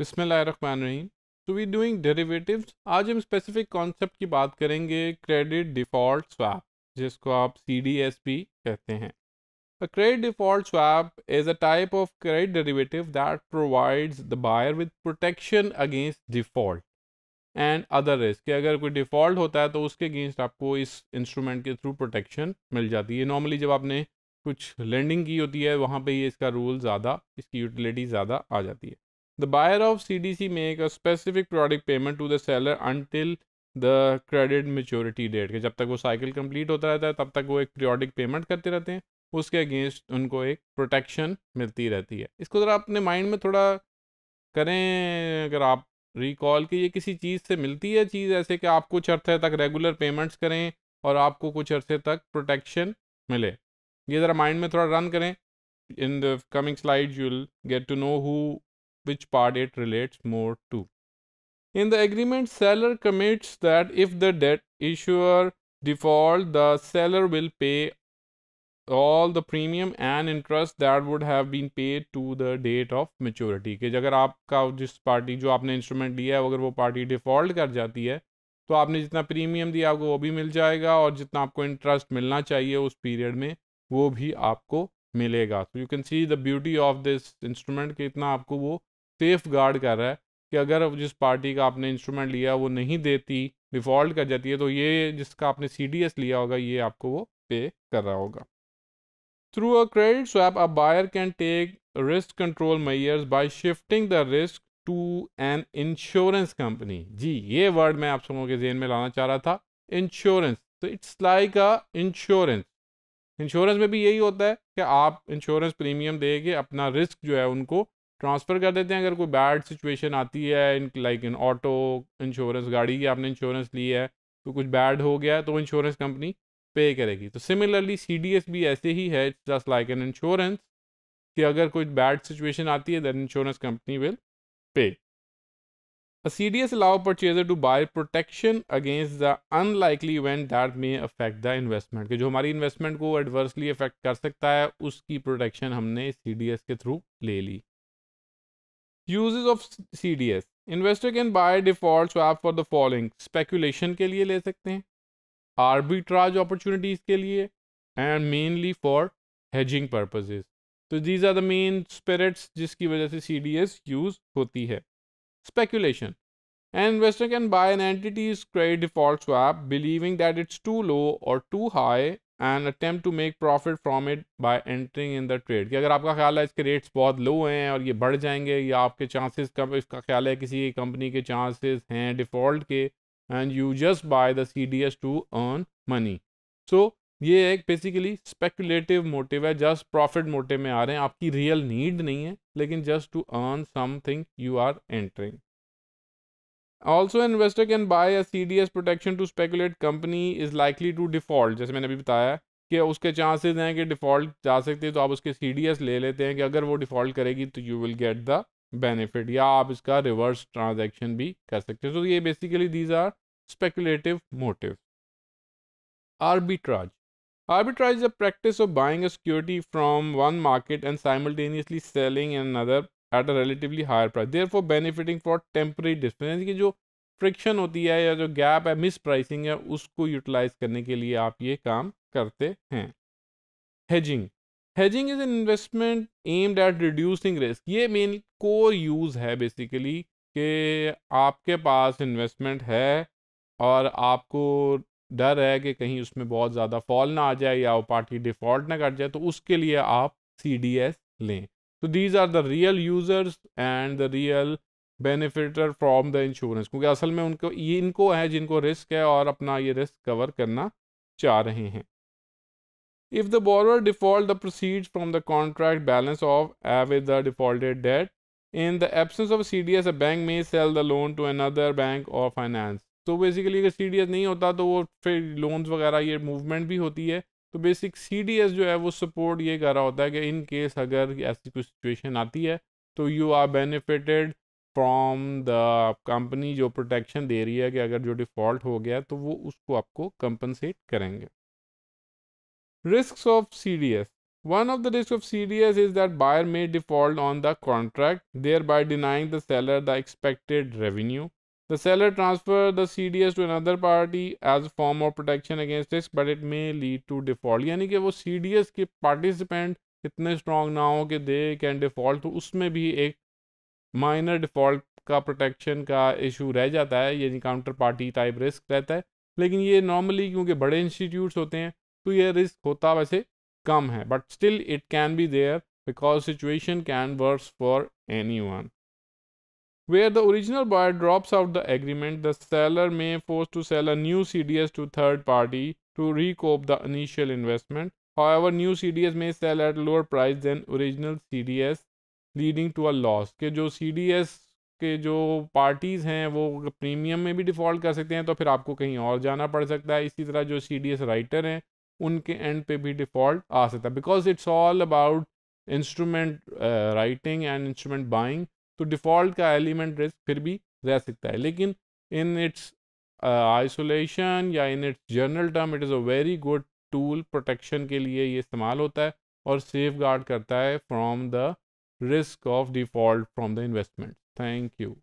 बिसमिल तो we doing derivatives आज हम स्पेसिफिक कॉन्सेप्ट की बात करेंगे क्रेडिट डिफ़ॉल्ट स्वैप जिसको आप सी डी एस पी कहते हैं credit default swap is a type of credit derivative that provides the buyer with protection against default and other risk अगर कोई डिफ़ॉल्ट होता है तो उसके अगेंस्ट आपको इस इंस्ट्रूमेंट के थ्रू प्रोटेक्शन मिल जाती है नॉर्मली जब आपने कुछ लैंडिंग की होती है वहाँ पर ही इसका रूल ज़्यादा इसकी यूटिलिटी ज़्यादा आ जाती है The buyer of CDC make a specific product payment to the seller until the credit maturity date के जब तक वो साइकिल कंप्लीट होता रहता है तब तक वो एक पीरियोडिक पेमेंट करते रहते हैं उसके अगेंस्ट उनको एक प्रोटेक्शन मिलती रहती है इसको ज़रा अपने माइंड में थोड़ा करें अगर आप रिकॉल कि ये किसी चीज़ से मिलती है चीज़ ऐसे कि आप कुछ अर्थे तक रेगुलर पेमेंट्स करें और आपको कुछ अर्थे तक प्रोटेक्शन मिले ये ज़रा माइंड में थोड़ा रन करें in the coming slide you will get to know who which part it relates more to. In the agreement, seller commits that if the debt issuer default, the seller will pay all the premium and interest that would have been paid to the date of maturity के अगर आपका जिस party जो आपने instrument लिया है अगर वो पार्टी डिफ़ॉल्ट कर जाती है तो आपने जितना प्रीमियम दिया आपको वो भी मिल जाएगा और जितना आपको इंटरेस्ट मिलना चाहिए उस पीरियड में वो भी आपको मिलेगा तो you can see the beauty of this instrument कि इतना आपको वो सेफ गार्ड कर रहा है कि अगर जिस पार्टी का आपने इंस्ट्रूमेंट लिया वो नहीं देती डिफ़ॉल्ट कर जाती है तो ये जिसका आपने सी लिया होगा ये आपको वो पे कर रहा होगा through a credit swap a buyer can take risk control measures by shifting the risk to an insurance company जी ये वर्ड मैं आप सबों के जेन में लाना चाह रहा था इंश्योरेंस तो it's like a insurance insurance में भी यही होता है कि आप इंश्योरेंस प्रीमियम दे के अपना रिस्क जो है उनको ट्रांसफ़र कर देते हैं अगर कोई बैड सिचुएशन आती है in like in auto insurance गाड़ी की आपने इंश्योरेंस ली है तो कुछ बैड हो गया तो इंश्योरेंस कंपनी पे करेगी तो सिमिलरली सी भी ऐसे ही है it's just like an insurance कि अगर कोई बैड सिचुएशन आती है then insurance company will pay C D S allow purchaser to buy protection against the unlikely event that may affect the investment कि जो हमारी इन्वेस्टमेंट को एडवर्सली अफेक्ट कर सकता है उसकी प्रोटेक्शन हमने सी डी एस के थ्रू ले ली usages of C D S investor can buy default swap for the following speculation के लिए ले सकते हैं आर्बिट्राज अपॉर्चुनिटीज़ के लिए and mainly for hedging purposes तो these are the main spirits जिसकी वजह से सी डी एस यूज़ होती है speculation and investor can buy an entities credit default swap believing that it's too low और to high and attempt to make profit from it by entering in the trade कि अगर आपका ख्याल है इसके rates बहुत लो हैं और ये बढ़ जाएंगे या आपके चांसेस कम इसका ख्याल है किसी कंपनी के चांसेस हैं डिफ़ॉल्ट के and you just buy the C D S to earn money so ये एक बेसिकली स्पेकुलेटिव मोटिव है जस्ट प्रॉफिट मोटिव में आ रहे हैं आपकी रियल नीड नहीं है लेकिन just to earn something you are entering also investor can buy a C D S protection to speculate company is likely to default जैसे मैंने अभी बताया कि उसके चांसेज हैं कि डिफ़ॉल्ट जा सकते हैं तो आप उसके सी डी एस ले लेते हैं कि अगर वो डिफ़ॉल्ट करेगी तो you will get the benefit या आप इसका रिवर्स ट्रांजेक्शन भी कर सकते हैं तो ये basically these are speculative motive arbitrage arbitrage is a practice of buying a security from one market and simultaneously selling an other at a relatively higher price therefore benefiting for temporary dispense की जो friction होती है या जो gap है miss pricing है उसको utilise करने के लिए आप ये काम करते हैं hedging hedging is an investment aimed at reducing risk ये मेन कोर यूज़ है बेसिकली कि आपके पास इन्वेस्टमेंट है और आपको डर है कि कहीं उसमें बहुत ज़्यादा फॉल ना आ जाए या वो पार्टी डिफ़ॉल्ट ना कर जाए तो उसके लिए आप सी डी एस लें तो these are the real users and the real benefiter from the insurance क्योंकि असल में उनको ये इनको है जिनको रिस्क है और अपना ये रिस्क कवर करना चाह रहे हैं if the borrower default the proceed from the contract balance of either the defaulted debt in the absence of C D S a bank में sell the loan to another bank और finance तो basically अगर C D S नहीं होता तो वो फिर loans वगैरह ये मूवमेंट भी होती है तो बेसिक सी जो है वो सपोर्ट ये कर रहा होता है कि इन केस अगर ऐसी कोई सिचुएशन आती है तो you are benefited from the company जो प्रोटेक्शन दे रही है कि अगर जो डिफ़ॉल्ट हो गया तो वो उसको आपको कंपनसेट करेंगे risk of C D S risk of C D S is that buyer may default on the contract thereby denying the seller the expected revenue The seller transfer the CDS to another party as a form of protection against risk, but it may lead to default. यानी कि वो CDS के participant इतने strong ना हो कि they can default तो उसमें भी एक minor default का protection का issue रह जाता है यानी counter party type risk रहता है लेकिन ये normally क्योंकि बड़े institutes होते हैं तो ये risk होता वैसे कम है but still it can be there because situation can worse for anyone. Where the original buyer drops out the agreement, the seller may force to sell a new CDS to third party to recoup the initial investment. However, new CDS may sell at lower price than original CDS, leading to a loss. ke jo CDS के जो parties हैं वो premium में भी default कर सकते हैं तो फिर आपको कहीं और जाना पड़ सकता है इसी तरह जो सी डी एस राइटर हैं उनके एंड पे भी डिफ़ॉल्ट आ सकता है because it's all about instrument writing and instrument buying तो डिफ़ॉल्ट का एलिमेंट रिस्क फिर भी रह सकता है लेकिन इन इट्स आइसोलेशन या in its general term it is a very good tool protection के लिए ये इस्तेमाल होता है और सेफ गार्ड करता है from the risk of default from the investment thank you